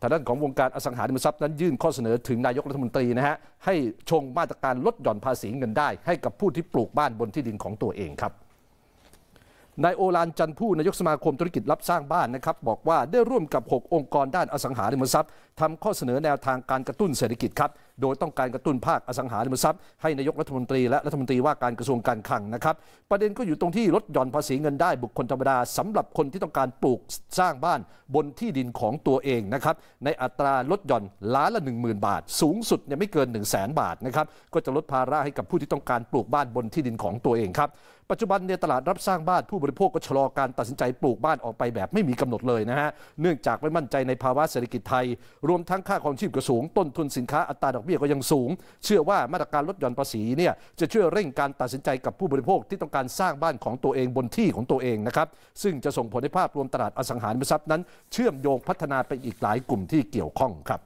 ทางด้านของวงการอสังหาริมทรัพย์นั้นยื่นข้อเสนอถึงนายกรัฐมนตรีนะฮะให้ชงมาตรการลดหย่อนภาษีเงินได้ให้กับผู้ที่ปลูกบ้านบนที่ดินของตัวเองครับนายโอรานจันผู้นายกสมาคมธุรกิจรับสร้างบ้านนะครับบอกว่าได้ร่วมกับ 6 องค์กรด้านอสังหาริมทรัพย์ทำข้อเสนอแนวทางการกระตุ้นเศรษฐกิจครับโดยต้องการกระตุ้นภาคอสังหาริมทรัพย์ให้นายกรัฐมนตรีและรัฐมนตรี ว่าการกระทรวงการคลังนะครับประเด็นก็อยู่ตรงที่ลดหย่อนภาษีเงินได้บุคคลธรรมดาสำหรับคนที่ต้องการปลูกสร้างบ้านบนที่ดินของตัวเองนะครับในอัตราลดหย่อนล้านละ1 0,000บาท สูงสุดเนี่ยไม่เกิน 1 0 0 0 0แบาทนะครับก็จะลดภาระให้กับผู้ที่ต้องการปลูกบ้านบนที่ดินของตัวเองครับปัจจุบันในตลาดรับสร้างบ้านผู้บริโภคก็ชะลอการตัดสินใจปลูกบ้านออกไปแบบไม่มีกำหนดเลยนะฮะเนื่องจากไม่มั่นใจในภาวะเศรษฐกิจไทย รวมทั้งค่าของชีพกระสูงต้นทุนสินค้าอัตราดอกเบบี้ยก็ยังสูง เชื่อว่ามาตรการลดหย่อนภาษีเนี่ยจะช่วยเร่งการตัดสินใจกับผู้บริโภคที่ต้องการสร้างบ้านของตัวเองบนที่ของตัวเองนะครับ ซึ่งจะส่งผลให้ภาพรวมตลาดอสังหาริมทรัพย์นั้นเชื่อมโยงพัฒนาไปอีกหลายกลุ่มที่เกี่ยวข้องครับ